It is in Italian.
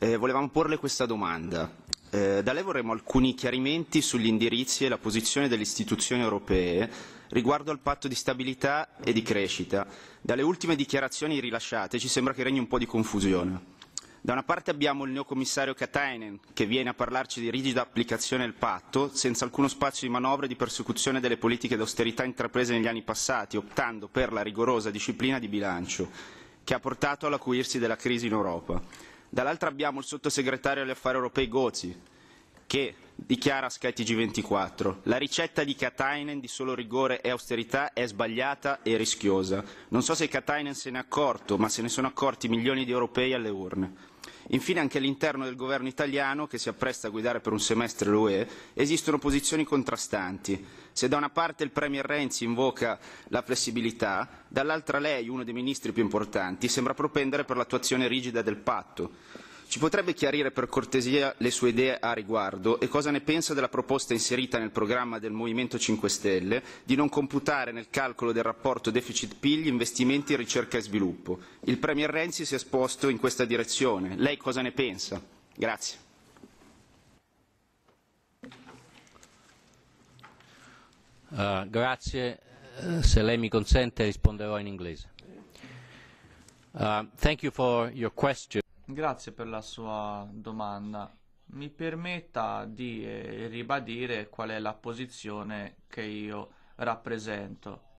Eh, volevamo porle questa domanda. Eh, da lei vorremmo alcuni chiarimenti sugli indirizzi e la posizione delle istituzioni europee riguardo al patto di stabilità e di crescita. Dalle ultime dichiarazioni rilasciate ci sembra che regni un po' di confusione. Da una parte abbiamo il neocommissario Katainen che viene a parlarci di rigida applicazione del patto senza alcuno spazio di manovra e di persecuzione delle politiche d'austerità intraprese negli anni passati, optando per la rigorosa disciplina di bilancio che ha portato all'acuirsi della crisi in Europa dall'altra abbiamo il sottosegretario agli affari europei Gozi che dichiara a Sky TG24 la ricetta di Katainen di solo rigore e austerità è sbagliata e rischiosa. Non so se Katainen se n'è accorto, ma se ne sono accorti milioni di europei alle urne. Infine anche all'interno del governo italiano, che si appresta a guidare per un semestre l'UE, esistono posizioni contrastanti. Se da una parte il Premier Renzi invoca la flessibilità, dall'altra lei, uno dei ministri più importanti, sembra propendere per l'attuazione rigida del patto. Ci potrebbe chiarire per cortesia le sue idee a riguardo e cosa ne pensa della proposta inserita nel programma del Movimento 5 Stelle di non computare nel calcolo del rapporto deficit-PIL gli investimenti in ricerca e sviluppo? Il Premier Renzi si è esposto in questa direzione. Lei cosa ne pensa? Grazie. Uh, grazie. Eh, se lei mi consente risponderò in inglese. Uh, thank you for your question. Grazie per la sua domanda. Mi permetta di eh, ribadire qual è la posizione che io rappresento.